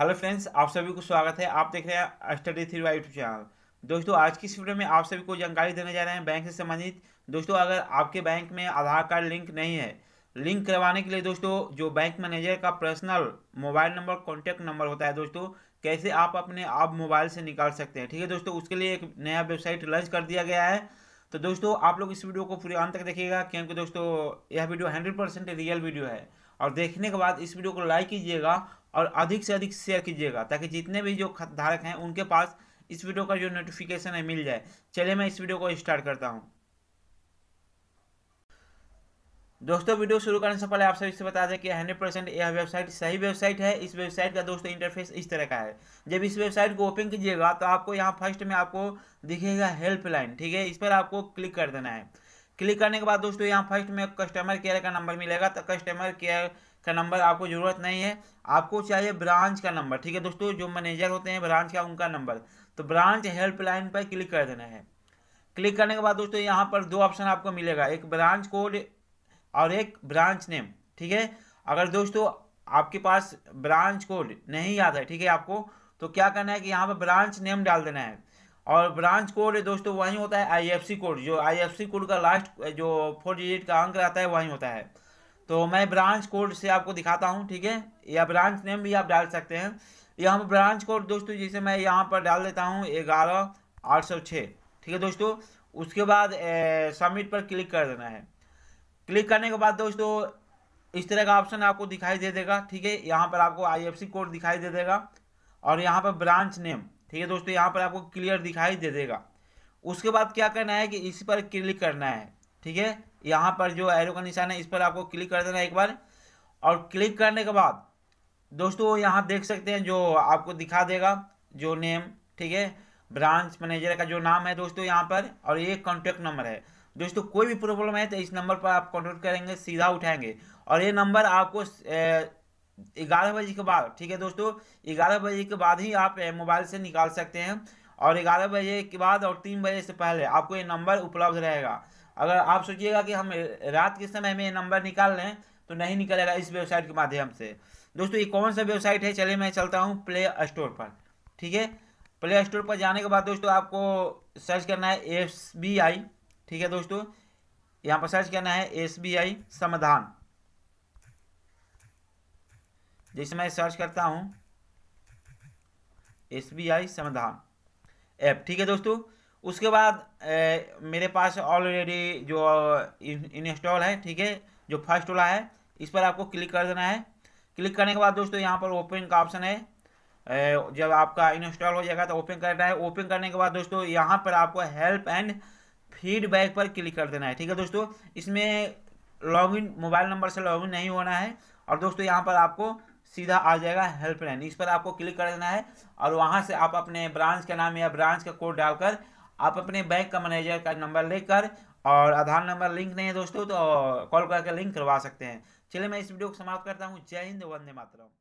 hello friends आप सभी को स्वागत है आप देख रहे हैं study three Y YouTube channel दोस्तों आज की इस वीडियो में आप सभी को जानकारी देने जा रहे हैं बैंक से संबंधित दोस्तों अगर आपके बैंक में आधार कार्ड लिंक नहीं है लिंक करवाने के लिए दोस्तों जो बैंक मैनेजर का personal mobile number contact number होता है दोस्तों कैसे आप अपने आप मोबाइल से निकाल सकते हैं ठीक है दोस्तों उसके लिए एक नया वेबसाइट लॉन्च कर दिया गया है तो दोस्तों आप लोग इस वीडियो को पूरे अंत तक देखिएगा क्योंकि दोस्तों यह वीडियो हंड्रेड रियल वीडियो है और देखने के बाद इस वीडियो को लाइक कीजिएगा और अधिक से अधिक शेयर कीजिएगा ताकि जितने भी जो खतधारक हैं उनके पास इस वीडियो का जो नोटिफिकेशन है मिल जाए चलिए मैं इस वीडियो को स्टार्ट करता हूँ दोस्तों वीडियो शुरू करने से पहले आप सभी से बता दें कि 100 परसेंट यह वेबसाइट सही वेबसाइट है इस वेबसाइट का दोस्तों इंटरफेस इस तरह का है जब इस वेबसाइट को ओपन कीजिएगा तो आपको यहाँ फर्स्ट में आपको दिखेगा हेल्पलाइन ठीक है इस पर आपको क्लिक कर देना है क्लिक करने के बाद दोस्तों यहाँ फर्स्ट में कस्टमर केयर का नंबर मिलेगा तो कस्टमर केयर का नंबर आपको ज़रूरत नहीं है आपको चाहिए ब्रांच का नंबर ठीक है दोस्तों जो मैनेजर होते हैं ब्रांच का उनका नंबर तो ब्रांच हेल्पलाइन पर क्लिक कर देना है क्लिक करने के बाद दोस्तों यहाँ पर दो ऑप्शन आपको मिलेगा एक ब्रांच कोड और एक ब्रांच नेम ठीक है अगर दोस्तों आपके पास ब्रांच कोड नहीं याद है ठीक है आपको तो क्या करना है कि यहाँ पर ब्रांच नेम डाल देना है और ब्रांच कोड दोस्तों वहीं होता है आईएफसी कोड जो आईएफसी कोड का लास्ट जो फोर डिजिट का अंक रहता है वहीं होता है तो मैं ब्रांच कोड से आपको दिखाता हूँ ठीक है या ब्रांच नेम भी आप डाल सकते हैं यहाँ पर ब्रांच कोड दोस्तों जैसे मैं यहाँ पर डाल देता हूँ ग्यारह आठ सौ छः ठीक है दोस्तों उसके बाद सबमिट पर क्लिक कर देना है क्लिक करने के बाद दोस्तों इस तरह का ऑप्शन आपको दिखाई दे देगा ठीक है यहाँ पर आपको आईएफसी कोड दिखाई दे देगा और यहाँ पर ब्रांच नेम ठीक है दोस्तों यहाँ पर आपको क्लियर दिखाई दे देगा उसके बाद क्या करना है कि इस पर क्लिक करना है ठीक है यहाँ पर जो एरो का निशान है इस पर आपको क्लिक कर देना है एक बार और क्लिक करने के बाद दोस्तों यहाँ देख सकते हैं जो आपको दिखा देगा जो नेम ठीक है ब्रांच मैनेजर का जो नाम है दोस्तों यहाँ पर और ये कॉन्टैक्ट नंबर है दोस्तों कोई भी प्रॉब्लम है तो इस नंबर पर आप कॉन्टैक्ट करेंगे सीधा उठाएंगे और ये नंबर आपको ए, ग्यारह बजे के बाद ठीक है दोस्तों ग्यारह बजे के बाद ही आप मोबाइल से निकाल सकते हैं और ग्यारह बजे के बाद और तीन बजे से पहले आपको ये नंबर उपलब्ध रहेगा अगर आप सोचिएगा कि हम रात के समय में ये नंबर निकाल लें तो नहीं निकलेगा इस वेबसाइट के माध्यम से दोस्तों ये कौन सा वेबसाइट है चलिए मैं चलता हूँ प्ले स्टोर पर ठीक है प्ले स्टोर पर जाने के बाद दोस्तों आपको सर्च करना है एस ठीक है दोस्तों यहाँ पर सर्च करना है एस समाधान जैसे मैं सर्च करता हूँ एस बी आई समाधान ऐप ठीक है दोस्तों उसके बाद ए, मेरे पास ऑलरेडी जो इंस्टॉल है ठीक है जो फर्स्ट वाला है इस पर आपको क्लिक कर देना है क्लिक करने के बाद दोस्तों यहाँ पर ओपन का ऑप्शन है ए, जब आपका इंस्टॉल हो जाएगा तो ओपन करना है ओपन करने के बाद दोस्तों यहाँ पर आपको हेल्प एंड फीडबैक पर क्लिक कर देना है ठीक है दोस्तों इसमें लॉगिन मोबाइल नंबर से लॉगिन नहीं होना है और दोस्तों यहाँ पर आपको सीधा आ जाएगा हेल्पलाइन इस पर आपको क्लिक कर देना है और वहाँ से आप अपने ब्रांच का नाम या ब्रांच का कोड डालकर आप अपने बैंक का मैनेजर का नंबर लेकर और आधार नंबर लिंक नहीं है दोस्तों तो कॉल करके लिंक करवा सकते हैं चलिए मैं इस वीडियो को समाप्त करता हूँ जय हिंद वंदे मातरम